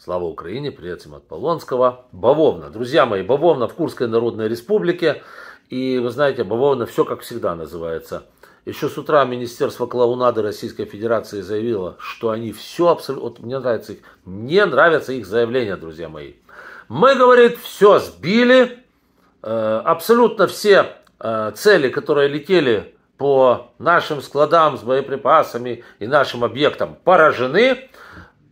Слава Украине, привет всем от Полонского. Бавовна, друзья мои, Бавовна в Курской Народной Республике. И вы знаете, Бавовна все как всегда называется. Еще с утра Министерство клоунады Российской Федерации заявило, что они все абсолютно... Вот мне нравится их... Мне нравятся их заявления, друзья мои. Мы, говорит, все сбили. Э, абсолютно все э, цели, которые летели по нашим складам с боеприпасами и нашим объектам, поражены.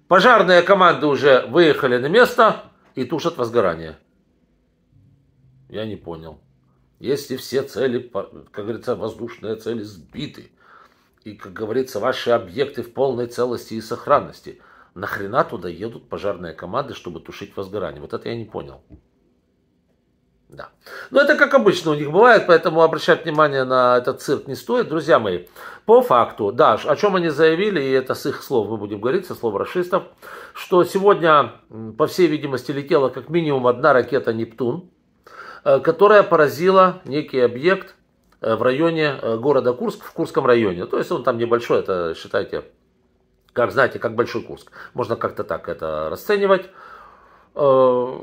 Пожарные команды уже выехали на место и тушат возгорание. Я не понял. Если все цели, как говорится, воздушные цели сбиты, и, как говорится, ваши объекты в полной целости и сохранности, нахрена туда едут пожарные команды, чтобы тушить возгорание? Вот это я не понял. Да. Но это как обычно у них бывает, поэтому обращать внимание на этот цирк не стоит. Друзья мои, по факту, да, о чем они заявили, и это с их слов мы будем говорить, со слов расистов, что сегодня, по всей видимости, летела как минимум одна ракета «Нептун», э, которая поразила некий объект э, в районе э, города Курск, в Курском районе. То есть он там небольшой, это считайте, как знаете, как Большой Курск. Можно как-то так это расценивать. Э,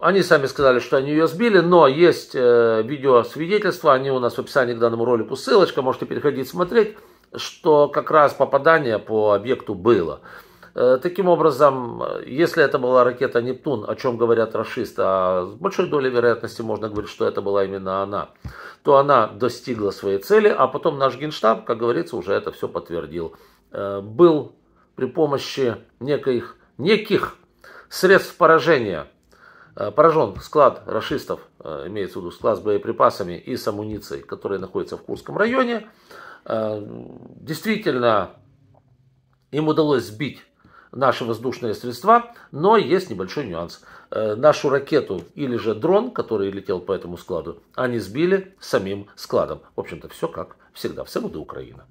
они сами сказали, что они ее сбили, но есть э, видео свидетельства, они у нас в описании к данному ролику ссылочка, можете переходить смотреть, что как раз попадание по объекту было. Э, таким образом, если это была ракета «Нептун», о чем говорят расисты, а с большой долей вероятности можно говорить, что это была именно она, то она достигла своей цели, а потом наш генштаб, как говорится, уже это все подтвердил. Был при помощи неких, неких средств поражения. Э, поражен склад расистов, э, имеется в виду склад с боеприпасами и с амуницией, которые находятся в Курском районе. Э, действительно, им удалось сбить наши воздушные средства, но есть небольшой нюанс. Нашу ракету или же дрон, который летел по этому складу, они сбили самим складом. В общем-то, все как всегда. Всем до Украина.